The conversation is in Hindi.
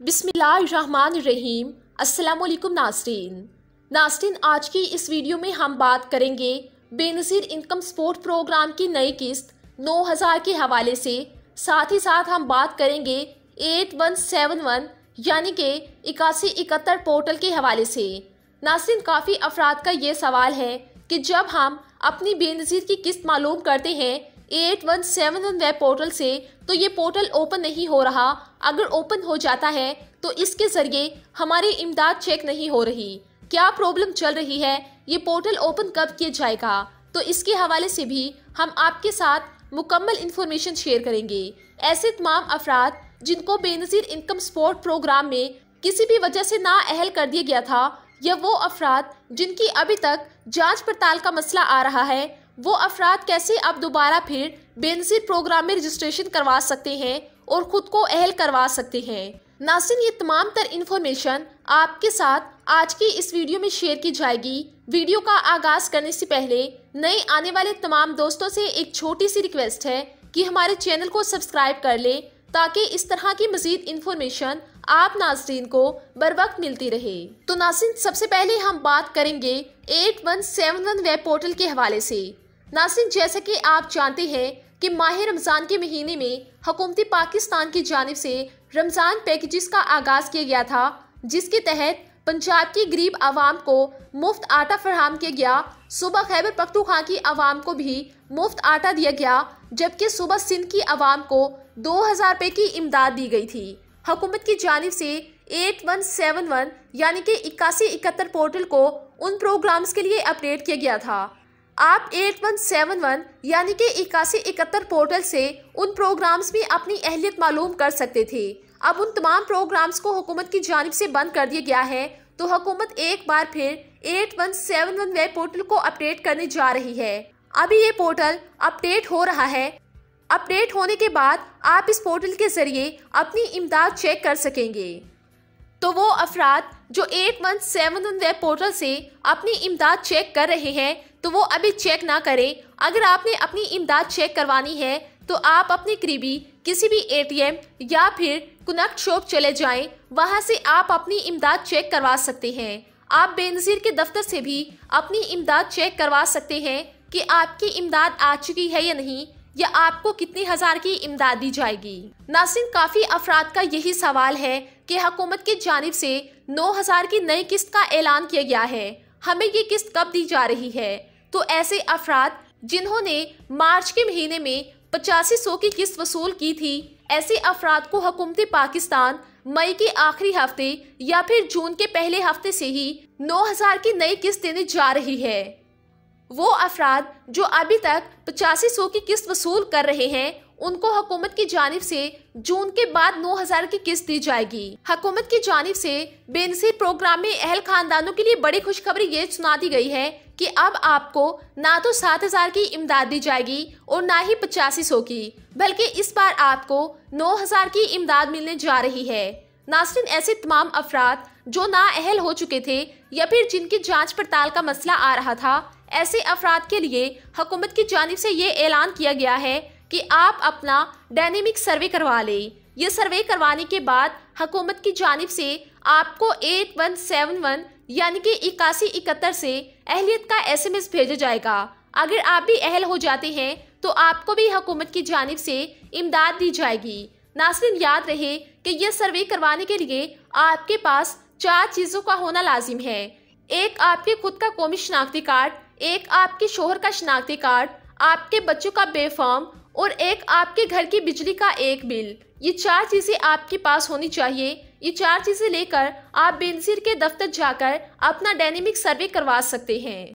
रहीम असलकुम नास्रीन नासरीन आज की इस वीडियो में हम बात करेंगे बेनज़ीर इनकम सपोर्ट प्रोग्राम की नई किस्त 9000 के हवाले से साथ ही साथ हम बात करेंगे 8171 यानी कि इक्यासी इकहत्तर पोर्टल के हवाले से नास्रीन काफ़ी अफराद का ये सवाल है कि जब हम अपनी बेनज़ीर की किस्त मालूम करते हैं eight one seven one web portal से तो ये पोर्टल ओपन नहीं हो रहा अगर ओपन हो जाता है तो इसके ज़रिए हमारी इमदाद चेक नहीं हो रही क्या प्रॉब्लम चल रही है ये पोर्टल ओपन कब किया जाएगा तो इसके हवाले से भी हम आपके साथ मुकम्मल इंफॉर्मेशन शेयर करेंगे ऐसे तमाम अफराद जिनको बेनज़ीर इनकम सपोर्ट प्रोग्राम में किसी भी वजह से ना अहल कर दिया गया था या वो अफराद जिनकी अभी तक जांच पड़ताल का मसला आ रहा है वो अफराद कैसे अब दोबारा फिर बेनजीर प्रोग्राम में रजिस्ट्रेशन करवा सकते हैं और ख़ुद को अहल करवा सकते हैं नासिन ये तमाम तर इन्फॉर्मेशन आपके साथ आज की इस वीडियो में शेयर की जाएगी वीडियो का आगाज़ करने से पहले नए आने वाले तमाम दोस्तों से एक छोटी सी रिक्वेस्ट है कि हमारे चैनल को सब्सक्राइब कर लें ताकि इस तरह की मजीद इन्फॉर्मेशन आप नाजरीन को बर वक्त मिलती रहे तो नासिन सबसे पहले हम बात करेंगे eight one seven one web portal के हवाले से नासिन जैसा कि आप जानते हैं कि माह रमज़ान के महीने में हकूमती पाकिस्तान की जानब से रमज़ान पैकेजेस का आगाज़ किया गया था जिसके तहत पंजाब की गरीब आवाम को मुफ्त आटा फरहम किया गया सुबह खैबर पख्तूखा की आवाम को भी मुफ्त आटा दिया गया जबकि सुबह सिंध की आवाम को दो हज़ार रुपये की इमदाद दी गई थी हकूमत की जानब से एट वन सेवन वन यानी कि इक्यासी इकहत्तर पोर्टल को उन प्रोग्राम्स के लिए अपडेट किया गया था आप एट वन सेवन वन यानी कि इक्यासी इकहत्तर पोर्टल से उन प्रोग्राम्स में अपनी अहलियत मालूम कर सकते थे अब उन तमाम प्रोग्राम्स को हुकूमत की जानब से बंद कर दिया गया है तो हुकूमत एक बार फिर eight one seven web portal को अपडेट करने जा रही है अभी ये पोर्टल अपडेट हो रहा है अपडेट होने के बाद आप इस पोर्टल के ज़रिए अपनी इमदाद चेक कर सकेंगे तो वो अफराद जो eight one seven one web portal से अपनी इमदाद चेक कर रहे हैं तो वो अभी चेक ना करें अगर आपने अपनी इमदाद चेक करवानी है तो आप अपने करीबी किसी भी एटीएम या फिर कनेक्ट शॉप चले जाएं वहां से आप अपनी इमदाद चेक करवा सकते हैं आप बेनज़ीर के दफ्तर से भी अपनी इमदाद चेक करवा सकते हैं कि आपकी इमदाद आ चुकी है या नहीं या आपको कितने हज़ार की इमदाद दी जाएगी नासिन काफ़ी अफराद का यही सवाल है कि हकूमत की जानब से नौ हज़ार की नई किस्त का ऐलान किया गया है हमें ये किस्त कब दी जा रही है तो ऐसे अफराद जिन्होंने मार्च के महीने में पचासी सौ की किस्त वसूल की थी ऐसे अफराद को हुकूमती पाकिस्तान मई के आखिरी हफ्ते या फिर जून के पहले हफ्ते से ही 9000 की नई किस्त देने जा रही है वो अफराद जो अभी तक पचासी सौ की किस्त वसूल कर रहे हैं उनको हुकूमत की जानिब से जून के बाद 9000 की किस्त दी जाएगी हुकूमत की जानिब से बेनसीर प्रोग्राम में अहल खानदानों के लिए बड़ी खुशखबरी ये सुना दी गई है कि अब आपको ना तो सात हज़ार की इमदाद दी जाएगी और ना ही पचासी सौ की बल्कि इस बार आपको नौ हज़ार की इमदाद मिलने जा रही है नासरीन ऐसे तमाम अफराद जो ना अहल हो चुके थे या फिर जिनकी जांच पड़ताल का मसला आ रहा था ऐसे अफराद के लिए हुकूमत की जानब से ये ऐलान किया गया है कि आप अपना डायनेमिक सर्वे करवा लें यह सर्वे करवाने के बाद हुकूमत की जानब से आपको एट वन सेवन वन यानी कि इक्यासी इकहत्तर से अहलियत का एसएमएस भेजा जाएगा अगर आप भी अहल हो जाते हैं तो आपको भी हुकूमत की जानब से इमदाद दी जाएगी नासरीन याद रहे कि यह सर्वे करवाने के लिए आपके पास चार चीज़ों का होना लाजिम है एक आपके खुद का कौमी शनाख्ती कार्ड एक आपके शोहर का शनाख्ती कार्ड आपके बच्चों का बेफॉर्म और एक आपके घर की बिजली का एक बिल ये चार चीज़ें आपके पास होनी चाहिए ये चार चीजें लेकर आप बेनजीर के दफ्तर जाकर अपना डायनेमिक सर्वे करवा सकते हैं